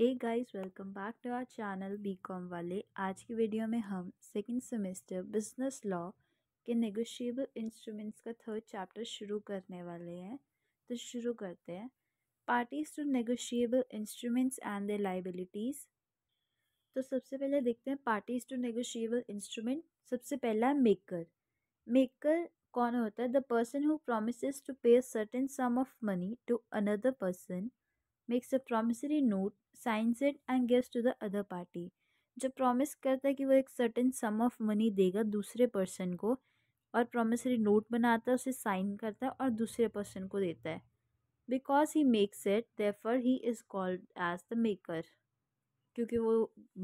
Hey guys welcome back to our channel BCom वाले आज की वीडियो में हम सेकंड सेमेस्टर बिजनेस लॉ के नेगोशिएबल इंस्ट्रूमेंट्स का थर्ड चैप्टर शुरू करने वाले हैं तो शुरू करते हैं parties to negotiable instruments and the liabilities तो सबसे पहले देखते हैं पार्टीज टू नेगोशिएबल इंस्ट्रूमेंट सबसे पहला है मेकर मेकर कौन होता है the person who promise to pay certain sum of money to another person makes a promissory note since it and gives to the other party जो promise करता है कि वो एक सर्टेन सम ऑफ मनी देगा दूसरे पर्सन को और प्रोमिसरी नोट बनाता है उसे साइन करता है और दूसरे पर्सन को देता है because he makes it therefore he is called as the maker क्योंकि वो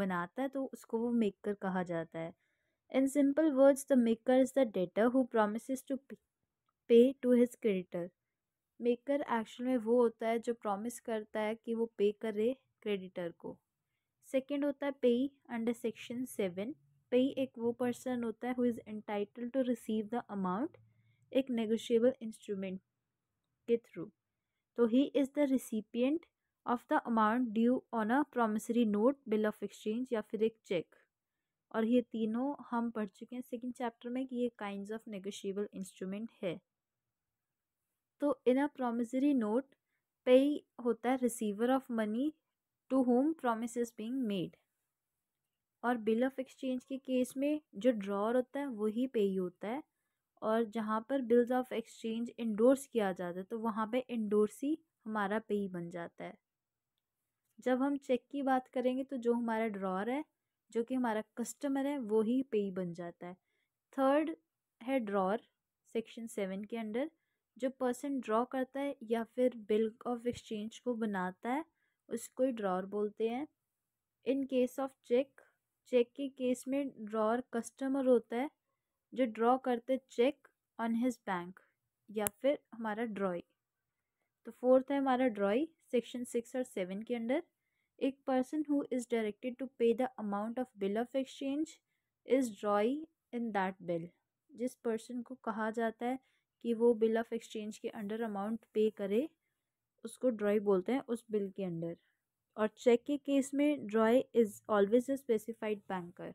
बनाता है तो उसको वो मेकर कहा जाता है in simple words the maker is the debtor who promise to pay to his creditor maker actual में वो होता है जो प्रॉमिस करता है कि वो पे करे क्रेडिटर को सेकंड होता है पेई अंडर सेक्शन सेवन पेई एक वो पर्सन होता है who is entitled to receive the amount एक नेगोशिएबल इंस्ट्रूमेंट के थ्रू तो he is the recipient of the amount due on a promissory note bill of exchange या फिर एक चेक और ये तीनों हम पढ़ चुके हैं सेकेंड चैप्टर में कि ये काइंड ऑफ नेगोशिएबल इंस्ट्रूमेंट है तो इन अ प्रोमिसरी नोट पे होता है receiver of money to whom promise being made और बिल ऑफ एक्सचेंज के केस में जो ड्रॉर होता है वही पे ही होता है और जहाँ पर बिल्स ऑफ एक्सचेंज इंडोर्स किया जाता है तो वहाँ पे इंडोर्स ही हमारा ही बन जाता है जब हम चेक की बात करेंगे तो जो हमारा ड्रॉर है जो कि हमारा कस्टमर है वो ही पेई बन जाता है थर्ड है ड्रॉर सेक्शन सेवन के अंडर जो पर्सन ड्रॉ करता है या फिर बिल ऑफ एक्सचेंज को बनाता है उसको ही ड्रॉर बोलते हैं in case of cheque cheque के केस में ड्रॉर कस्टमर होता है जो ड्रॉ करते चेक ऑन हिज बैंक या फिर हमारा ड्रॉई तो फोर्थ है हमारा ड्रॉई सेक्शन सिक्स और सेवन के अंडर एक person who is directed to pay the amount of bill of exchange is drawee in that bill जिस पर्सन को कहा जाता है कि वो बिल ऑफ एक्सचेंज के अंडर अमाउंट पे करे उसको ड्राई बोलते हैं उस बिल के अंडर और चेक के केस में drawee is always a specified banker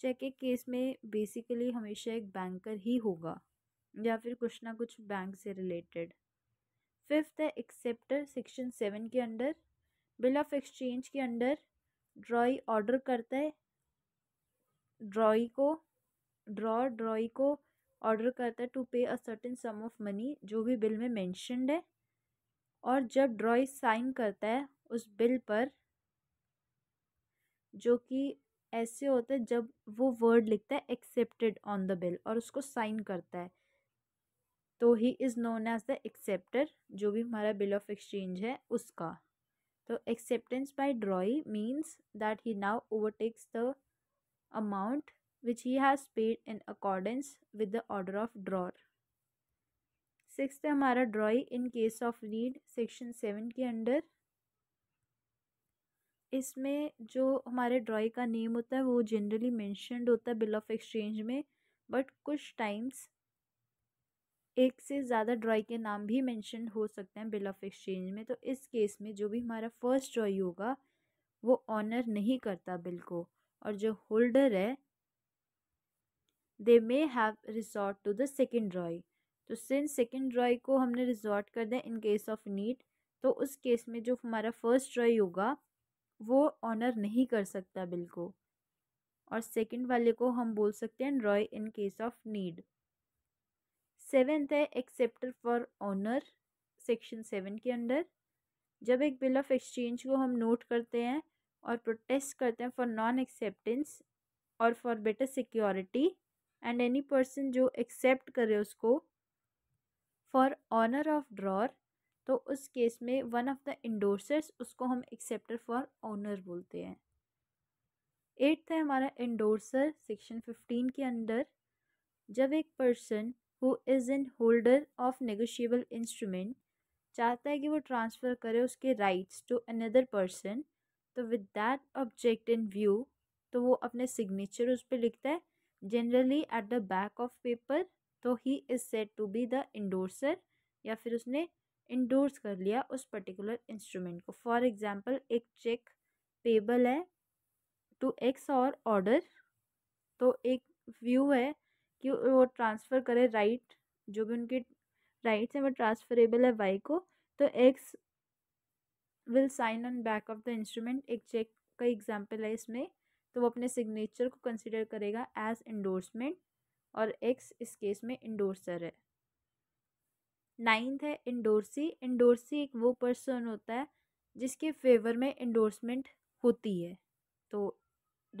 cheque के केस में बेसिकली हमेशा एक बैंकर ही होगा या फिर कुछ ना कुछ बैंक से रिलेटेड फिफ्थ है एक्सेप्टर सेक्शन सेवन के अंडर बिल ऑफ एक्सचेंज के अंडर ड्राई ऑर्डर करता है ड्रॉई को ड्रॉ ड्रॉई को ऑर्डर करता है to pay a certain sum of money जो भी बिल में मैंशनड है और जब ड्रॉई साइन करता है उस बिल पर जो कि ऐसे होता है जब वो वर्ड लिखता है एक्सेप्टेड ऑन द बिल और उसको साइन करता है तो he is known as the acceptor जो भी हमारा बिल ऑफ एक्सचेंज है उसका तो acceptance by drawee means that he now overtakes the amount which he has paid in accordance with the order of drawer six हमारा drawee in case of need section seven के under इसमें जो हमारे ड्रॉई का name होता है वो generally mentioned होता है बिल ऑफ एक्सचेंज में बट कुछ टाइम्स एक से ज़्यादा ड्रॉई के नाम भी मैंशन हो सकते हैं बिल ऑफ एक्सचेंज में तो इस केस में जो भी हमारा फर्स्ट ड्रॉई होगा वो ऑनर नहीं करता बिल को और जो होल्डर है they may have resort to the second drawee तो सिंस सेकेंड रॉय को हमने रिजॉर्ट कर दें इन केस ऑफ नीड तो उस केस में जो हमारा फर्स्ट रॉय होगा वो ऑनर नहीं कर सकता बिल को और सेकेंड वाले को हम बोल सकते हैं drawee in case of need seventh है acceptor for honour section seven के अंडर जब एक बिल ऑफ एक्सचेंज को हम नोट करते हैं और प्रोटेस्ट करते हैं फॉर नॉन एक्सेप्टेंस और for better security and any person जो एक्सेप्ट करे उसको फॉर ऑनर ऑफ ड्रॉर तो उस केस में वन ऑफ द इंडोर्सर्स उसको हम एक्सेप्टर फॉर ऑनर बोलते हैं एट्थ है हमारा इंडोर्सर सेक्शन फिफ्टीन के अंदर जब एक person who is in holder of negotiable instrument चाहता है कि वो ट्रांसफ़र करे उसके राइट्स टू अनदर पर्सन तो with that object in view तो वो अपने सिग्नेचर उस पर लिखता है generally at the back of paper तो he is said to be the endorser या फिर उसने इंडोर्स कर लिया उस पर्टिकुलर इंस्ट्रूमेंट को फॉर एग्ज़ाम्पल एक चेक पेबल है टू एक्स और ऑर्डर तो एक व्यू है कि वो ट्रांसफ़र करे राइट जो भी उनके राइट्स हैं वो ट्रांसफरेबल है वाई को तो X will sign on back of the instrument एक चेक का एग्जाम्पल है इसमें तो वो अपने सिग्नेचर को कंसिडर करेगा एज इंडोर्समेंट और एक्स इस केस में इंडोर्सर है नाइन्थ है इंडोर्सी इंडोर्सी एक वो पर्सन होता है जिसके फेवर में इंडोर्समेंट होती है तो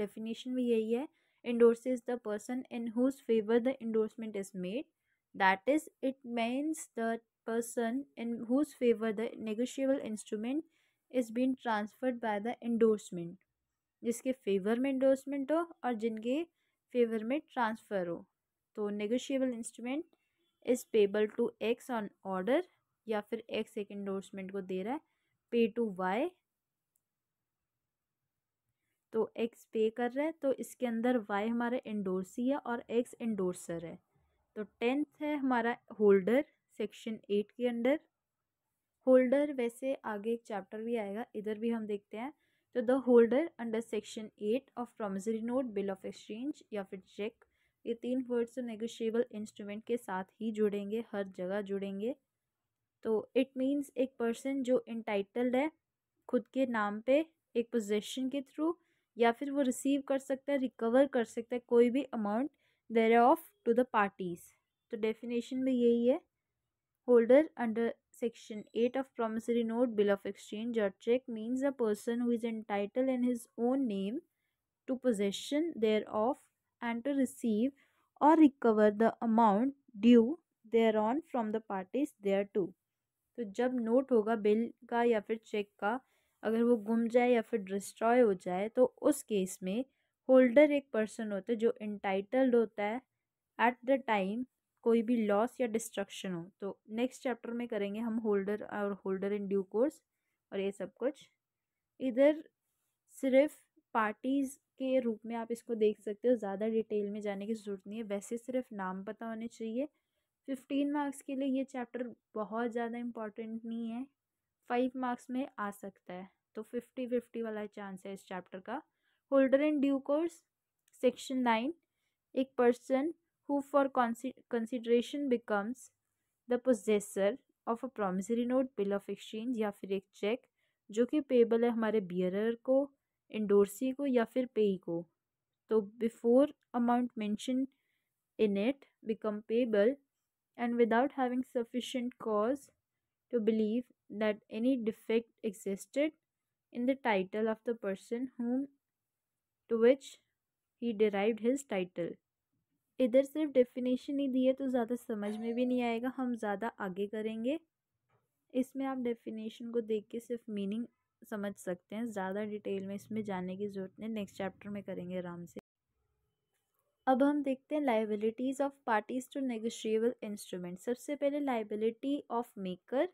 डेफिनेशन भी यही है endorsee is the person in whose favour the endorsement is made that is it means the person in whose favour the negotiable instrument is been transferred by the endorsement जिसके favour में endorsement हो और जिनके favour में transfer हो तो negotiable instrument is payable to X on order या फिर एक्स एक इंडोर्समेंट को दे रहा है पे टू वाई तो एक्स पे कर रहा है तो इसके अंदर वाई हमारा इंडोर्सी है और एक्स इंडोर्सर है तो टेंथ है हमारा होल्डर सेक्शन एट के अंडर होल्डर वैसे आगे एक चैप्टर भी आएगा इधर भी हम देखते हैं तो the holder under section eight of promissory note bill of exchange या फिर चेक ये तीन वर्ड्स तो इंस्ट्रूमेंट के साथ ही जुड़ेंगे हर जगह जुड़ेंगे तो इट मीन्स एक पर्सन जो इंटाइटल्ड है खुद के नाम पे एक पोजेशन के थ्रू या फिर वो रिसीव कर सकता है रिकवर कर सकता है कोई भी amount there of to the parties तो डेफिनेशन में यही है Holder under Section 8 of Promissory Note Bill of Exchange or check means a person who is entitled in his own name to possession thereof and to receive or recover the amount due thereon from the parties thereto. तो जब note होगा bill का या फिर check का अगर वो गुम जाए या फिर डिस्ट्रॉय हो जाए तो उस केस में होल्डर एक पर्सन होता है जो इंटाइटल्ड होता है एट द टाइम कोई भी लॉस या डिस्ट्रक्शन हो तो नेक्स्ट चैप्टर में करेंगे हम होल्डर और होल्डर इन ड्यू कोर्स और ये सब कुछ इधर सिर्फ पार्टीज़ के रूप में आप इसको देख सकते हो ज़्यादा डिटेल में जाने की ज़रूरत नहीं है वैसे सिर्फ नाम पता होने चाहिए फिफ्टीन मार्क्स के लिए ये चैप्टर बहुत ज़्यादा इम्पॉर्टेंट नहीं है फाइव मार्क्स में आ सकता है तो फिफ्टी फिफ्टी वाला चांस है इस चैप्टर का holder in due course section nine एक person who for consideration becomes the possessor of a promissory note bill of exchange या फिर एक चेक जो कि पेबल है हमारे बियरर को इंडोर्सी को या फिर पेई को तो before amount mention in it become payable and without having sufficient cause to believe that any defect existed in the title of the person whom to which he derived his title इधर सिर्फ definition ही दी है तो ज़्यादा समझ में भी नहीं आएगा हम ज़्यादा आगे करेंगे इसमें आप डेफिनेशन को देख के सिर्फ मीनिंग समझ सकते हैं ज़्यादा डिटेल में इसमें जाने की ज़रूरत नहीं नेक्स्ट चैप्टर में करेंगे आराम से अब हम देखते हैं liabilities of parties to negotiable instrument सबसे पहले liability of maker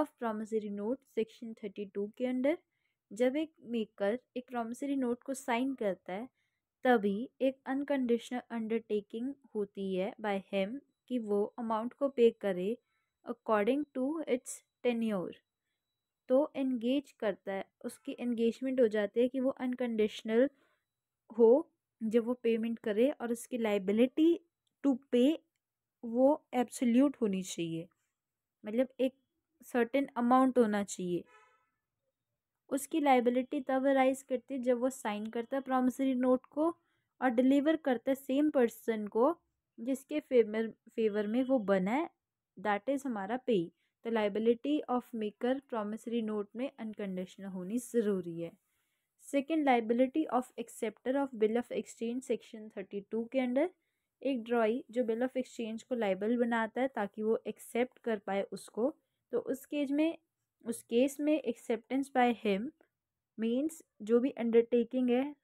of promissory note section thirty two के अंडर जब एक मेकर एक प्रोमिसरी नोट को साइन करता है तभी एक अनकंडीशनल अंडरटेकिंग होती है बाय हिम कि वो अमाउंट को पे करे अकॉर्डिंग टू इट्स टेन्योर तो एंगेज करता है उसकी एंगेजमेंट हो जाती है कि वो अनकंडीशनल हो जब वो पेमेंट करे और उसकी लाइबिलिटी टू पे वो एब्सोल्यूट होनी चाहिए मतलब एक सर्टेन अमाउंट होना चाहिए उसकी लाइबिलिटी तब राइज करती है जब वो साइन करता है प्रॉमिसरी नोट को और डिलीवर करता है सेम पर्सन को जिसके फेवर फेवर में वो बना है दैट इज़ हमारा पे तो liability of maker promissory note में अनकंडीशनल होनी ज़रूरी है second liability of acceptor of bill of exchange section thirty two के अंडर एक ड्रॉई जो बिल ऑफ एक्सचेंज को लाइबल बनाता है ताकि वो एक्सेप्ट कर पाए उसको तो उस केज में उस केस में एक्सेप्टेंस बाय हिम मीन्स जो भी अंडरटेकिंग है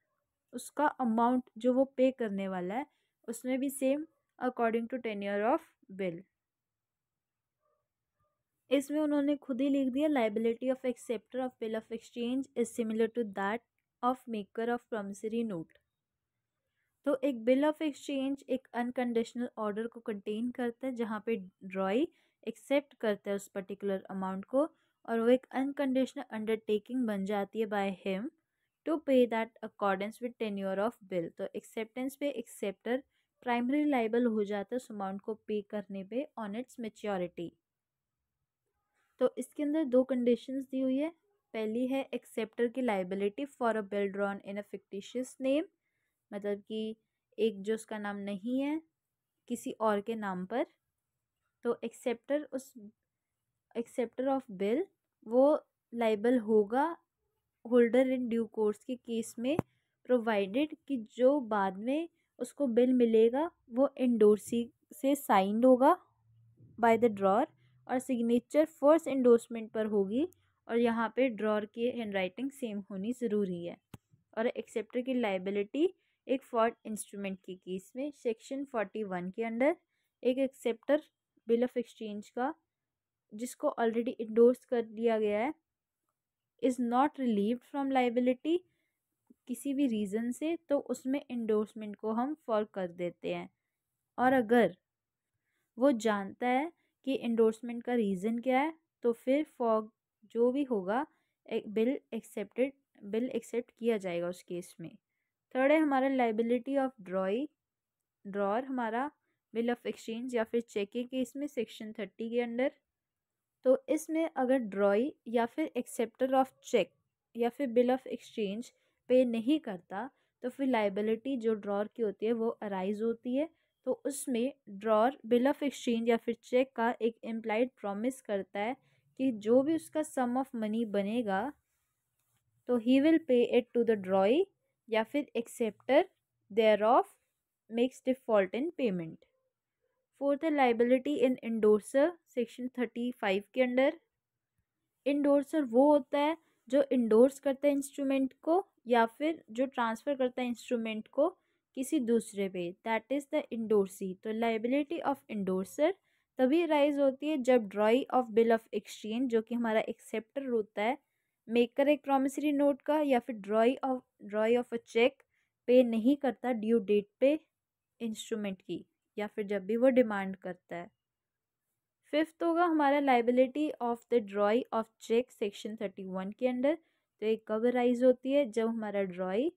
उसका अमाउंट जो वो पे करने वाला है उसमें भी same according to year of bill इसमें उन्होंने खुद ही लिख दिया liability of acceptor of bill of exchange is similar to that of maker of promissory note तो एक बिल ऑफ एक्सचेंज एक अनकंडीशनल ऑर्डर को कंटेन करता है जहाँ पे ड्रॉई एक्सेप्ट करता है उस पर्टिकुलर अमाउंट को और वो एक अनकंडीशनल अंडरटेकिंग बन जाती है by him to pay that accordance with year of bill तो एक्सेप्टेंस पे एक्सेप्टर प्राइमरी लाइबल हो जाता है उस अमाउंट को पे करने पे ऑन इट्स मेच्योरिटी तो इसके अंदर दो कंडीशंस दी हुई है पहली है एक्सेप्टर की liability for a bill drawn in a fictitious name मतलब कि एक जो उसका नाम नहीं है किसी और के नाम पर तो एक्सेप्टर उस एक्सेप्टर ऑफ बिल वो लाइबल होगा होल्डर इन ड्यू कोर्स के केस में प्रोवाइडेड कि जो बाद में उसको बिल मिलेगा वो इंडोरसी से साइंड होगा बाय द ड्रॉर और सिग्नेचर फर्स्ट इंडोर्समेंट पर होगी और यहाँ पे ड्रॉर की हैंड राइटिंग सेम होनी ज़रूरी है और एक्सेप्टर की लाइबिलिटी एक फॉर्ड इंस्ट्रूमेंट के केस में सेक्शन फोर्टी वन के अंडर एक एक्सेप्टर बिल ऑफ एक्सचेंज का जिसको ऑलरेडी इंडोर्स कर लिया गया है is not relieved from liability किसी भी रीज़न से तो उसमें इंडोर्समेंट को हम फॉर कर देते हैं और अगर वो जानता है कि इंडोर्समेंट का रीज़न क्या है तो फिर फॉग जो भी होगा एक बिल एक्सेप्टेड बिल एक्सेप्ट किया जाएगा उस केस में थर्ड है हमारा लाइबिलिटी ऑफ ड्रॉई ड्रॉर हमारा बिल ऑफ एक्सचेंज या फिर चेकिंग के इसमें सेक्शन थर्टी के अंडर तो इसमें अगर ड्रॉई या फिर एक्सेप्टर ऑफ चेक या फिर बिल ऑफ एक्सचेंज पे नहीं करता तो फिर लाइबिलिटी जो ड्रॉर की होती है वो अराइज होती है तो उसमें ड्रॉर बिल ऑफ एक्सचेंज या फिर चेक का एक एम्प्लाइड प्रॉमिस करता है कि जो भी उसका सम ऑफ मनी बनेगा तो he will pay it to the drawee या फिर acceptor thereof makes default in payment fourth है liability in endorser section thirty five के अंडर इंडोर्सर वो होता है जो इंडोर्स करता है इंस्ट्रूमेंट को या फिर जो ट्रांसफ़र करता है इंस्ट्रूमेंट को किसी दूसरे पे दैट इज़ द इंडोर्सी तो लाइबिलिटी ऑफ इंडोर्सर तभी राइज होती है जब drawee of bill of exchange जो कि हमारा एक्सेप्टर होता है मेकर एक प्रोमिसरी नोट का या फिर drawee of drawee of a cheque pay नहीं करता ड्यू डेट पे इंस्ट्रूमेंट की या फिर जब भी वो डिमांड करता है फिफ्थ होगा हमारा liability of the drawee of cheque section thirty one के अंडर तो एक कब राइज होती है जब हमारा ड्रॉई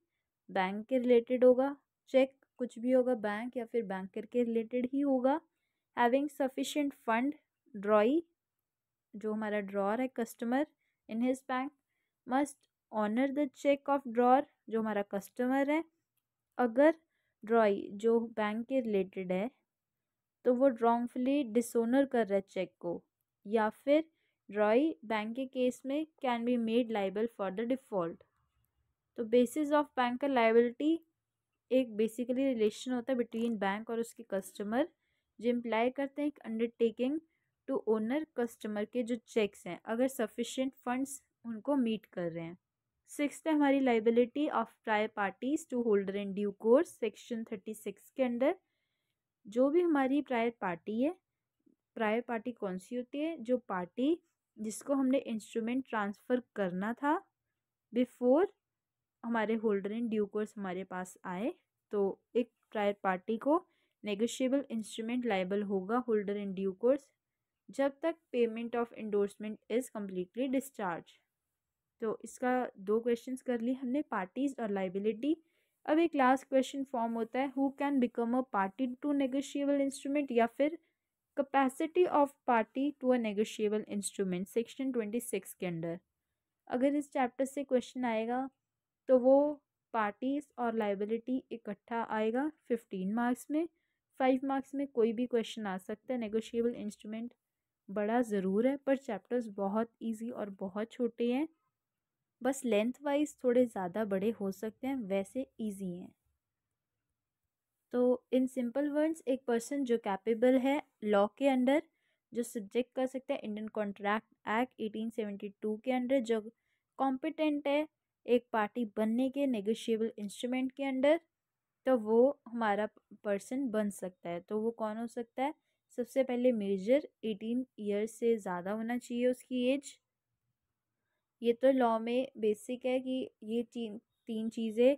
बैंक के रिलेटेड होगा चेक कुछ भी होगा बैंक या फिर बैंकर के रिलेटेड ही होगा हैविंग सफिशेंट फंड ड्रॉई जो हमारा ड्रॉर है customer in his bank must honour the cheque of drawer जो हमारा कस्टमर है अगर ड्रॉई जो बैंक के रिलेटेड है तो वो रॉन्गफुली डिसोनर कर रहा है चेक को या फिर ड्रॉई बैंक के केस में can be made liable for the default तो बेसिस ऑफ बैंक का लाइबिलिटी एक बेसिकली रिलेशन होता है बिटवीन बैंक और उसके कस्टमर जो इम्प्लाई करते हैं एक अंडरटेकिंग टू ओनर कस्टमर के जो चेक्स हैं अगर सफिशेंट फंड्स उनको मीट कर रहे हैं सिक्स है हमारी liability of prior parties to holder in due course section thirty six के अंडर जो भी हमारी प्रायर पार्टी है प्रायर पार्टी कौन सी होती है जो पार्टी जिसको हमने इंस्ट्रूमेंट ट्रांसफ़र करना था बिफोर हमारे होल्डर इन ड्यू कोर्स हमारे पास आए तो एक प्रायर पार्टी को नेगोशिएबल इंस्ट्रूमेंट लाइबल होगा होल्डर इन ड्यू कोर्स जब तक payment of endorsement is completely discharge तो इसका दो क्वेश्चन कर लिए हमने पार्टीज़ और लाइबिलिटी अब एक लास्ट क्वेश्चन फॉर्म होता है who can become a party to negotiable instrument या फिर capacity of party to a negotiable instrument section twenty six के अंडर अगर इस चैप्टर से क्वेश्चन आएगा तो वो पार्टीज़ और लाइबिलिटी इकट्ठा आएगा फिफ्टीन मार्क्स में फाइव मार्क्स में कोई भी क्वेश्चन आ सकता है नेगोशियबल इंस्ट्रूमेंट बड़ा ज़रूर है पर चैप्टर्स बहुत ईजी और बहुत छोटे हैं बस लेंथ वाइज थोड़े ज़्यादा बड़े हो सकते हैं वैसे ईजी हैं तो इन सिंपल वर्ड्स एक पर्सन जो कैपेबल है लॉ के अंडर जो सब्जेक्ट कर सकते हैं इंडियन कॉन्ट्रैक्ट एक्ट 1872 के अंडर जो कॉम्पिटेंट है एक पार्टी बनने के नेगोशिएबल इंस्ट्रूमेंट के अंडर तो वो हमारा पर्सन बन सकता है तो वो कौन हो सकता है सबसे पहले मेजर एटीन ईयर्स से ज़्यादा होना चाहिए उसकी एज ये तो लॉ में बेसिक है कि ये तीन चीज़ें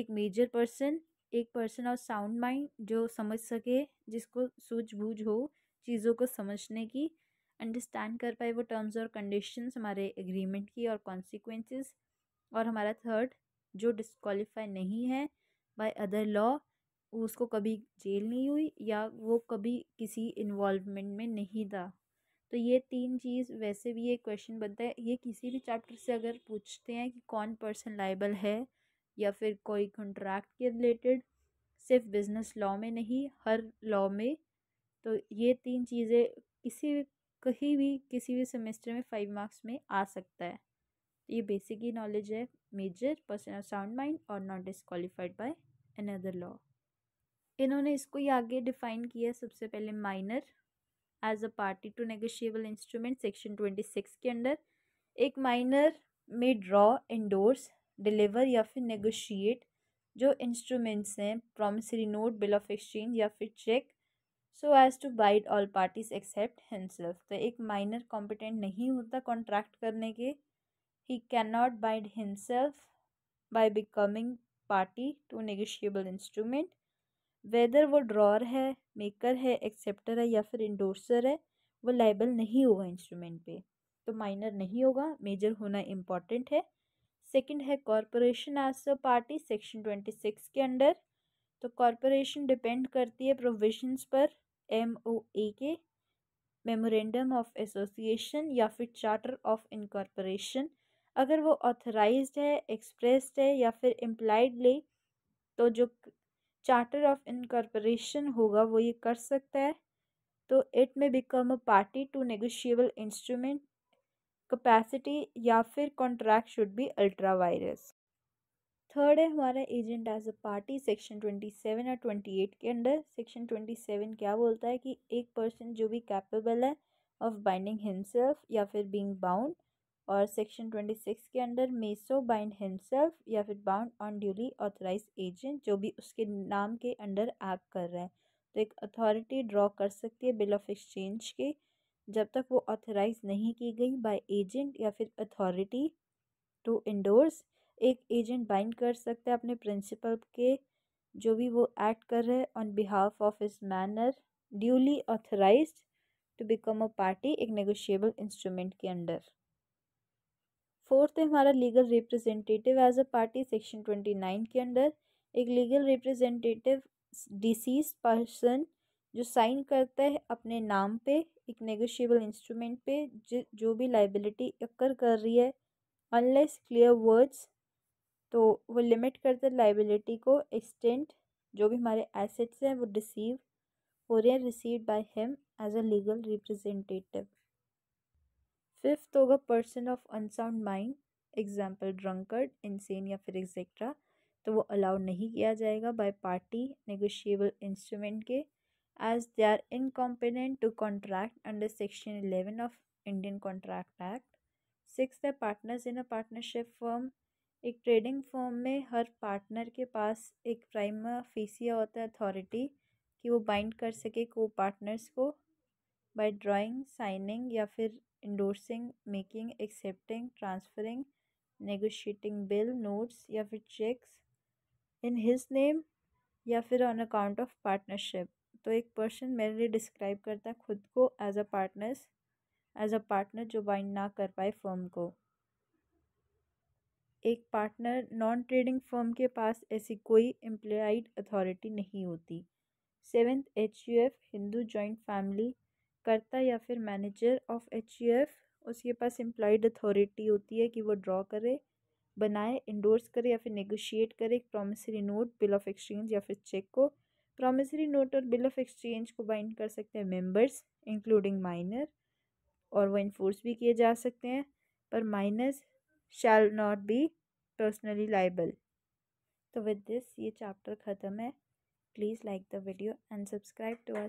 एक मेजर पर्सन एक पर्सन ऑफ साउंड माइंड जो समझ सके जिसको सूझबूझ हो चीज़ों को समझने की अंडरस्टैंड कर पाए वो टर्म्स और कंडीशंस हमारे एग्रीमेंट की और कॉन्सिक्वेंसेस और हमारा थर्ड जो डिस्कॉलीफाई नहीं है बाय अदर लॉ उसको कभी जेल नहीं हुई या वो कभी किसी इन्वॉल्वमेंट में नहीं था तो ये तीन चीज़ वैसे भी ये क्वेश्चन बनता है ये किसी भी चैप्टर से अगर पूछते हैं कि कौन पर्सन लाइबल है या फिर कोई कॉन्ट्रैक्ट के रिलेटेड सिर्फ बिज़नेस लॉ में नहीं हर लॉ में तो ये तीन चीज़ें किसी भी कहीं भी किसी भी सेमेस्टर में फाइव मार्क्स में आ सकता है ये बेसिक ही नॉलेज है major person of sound mind और not disqualified by another law इन्होंने इसको ही आगे डिफाइन किया सबसे पहले minor as a party to negotiable instrument section twenty six के अंडर एक माइनर में ड्रॉ इंडोर्स डिलीवर या फिर नेगोशिएट जो इंस्ट्रूमेंट्स हैं promissory note bill of exchange या फिर cheque so as to bind all parties except himself तो एक माइनर कॉम्पिटेंट नहीं होता कॉन्ट्रैक्ट करने के he can not bind himself by becoming party to negotiable instrument whether वो ड्रॉर है मेकर है एक्सेप्टर है या फिर इंडोर्सर है वो लाइबल नहीं होगा इंस्ट्रूमेंट पे तो माइनर नहीं होगा मेजर होना इम्पॉर्टेंट है सेकंड है corporation as a party section twenty six के अंडर तो कॉरपोरेशन डिपेंड करती है प्रोविजंस पर एम ओ ए के मेमोरेंडम ऑफ एसोसिएशन या फिर चार्टर ऑफ इनकॉरपोरेशन अगर वो ऑथराइज है एक्सप्रेस्ड है या फिर एम्प्लाइडली तो जो चार्टर ऑफ इनकॉर्पोरेशन होगा वो ये कर सकता है तो it may become a party to negotiable instrument capacity या फिर contract should be ultra vires third है हमारा agent as a party section twenty seven और ट्वेंटी एट के अंडर सेक्शन ट्वेंटी सेवन क्या बोलता है कि एक पर्सन जो भी कैपेबल है ऑफ बाइंडिंग हिमसेल्फ या फिर बींग बाउंड और सेक्शन ट्वेंटी सिक्स के अंडर मेसो बाइंड हिमसेल्फ या फिर bound on duly authorise agent जो भी उसके नाम के अंडर एक्ट कर रहा है तो एक अथॉरिटी ड्रॉ कर सकती है बिल ऑफ एक्सचेंज के जब तक वो ऑथराइज नहीं की गई बाय एजेंट या फिर अथॉरिटी टू इंडोर्स एक एजेंट बाइंड कर सकता है अपने प्रिंसिपल के जो भी वो एक्ट कर रहे हैं ऑन बिहाफ ऑफ इस manner duly authorise to become a party एक नेगोशिएबल इंस्ट्रूमेंट के अंडर फोर्थ है हमारा legal representative as a party section twenty nine के अंडर एक लीगल रिप्रेजेंटेटिव डिसीज पर्सन जो साइन करता है अपने नाम पे एक नेगोशिएबल इंस्ट्रूमेंट पे जो भी लाइबिलिटी अक्कर कर रही है अनलेस क्लियर वर्ड्स तो वो लिमिट करते हैं लाइबिलिटी को एक्सटेंट जो भी हमारे एसेट्स हैं वो रिसीव हो रहे हैं receive by him as a legal representative fifth होगा person of unsound mind example drunkard insane या फिर एक्सेट्रा तो वो अलाउ नहीं किया जाएगा बाय पार्टी नेगोशिएबल इंस्ट्रूमेंट के as they are incompetent to contract under section eleven of Indian contract act six है partners in a partnership firm एक ट्रेडिंग फर्म में हर पार्टनर के पास एक प्राइम फीसिया होता है अथॉरिटी कि वो बाइंड कर सके को पार्टनर्स को बाय ड्राइंग साइनिंग या फिर endorsing making accepting transferring negotiating bill notes या फिर चेक्स इन हिज नेम या फिर ऑन अकाउंट ऑफ पार्टनरशिप तो एक पर्सन मेरे लिए डिस्क्राइब करता है खुद को as a partners as a partner जो बाइंड ना कर पाए फर्म को एक पार्टनर नॉन ट्रेडिंग फर्म के पास ऐसी कोई एम्प्लॉइड अथॉरिटी नहीं होती seventh H U F Hindu joint family karta या फिर मैनेजर ऑफ एच उसके पास एम्प्लॉयड अथॉरिटी होती है कि वो ड्रॉ करे बनाए इंडोर्स करे या फिर नेगोशिएट करे एक promissory note bill of exchange या फिर चेक को प्रोमिसरी नोट और बिल ऑफ एक्सचेंज को बाइंड कर सकते हैं मेंबर्स इंक्लूडिंग माइनर और वो इन्फोर्स भी किए जा सकते हैं पर minors shall not be personally liable तो विद दिस ये चैप्टर ख़त्म है please like the video and subscribe to are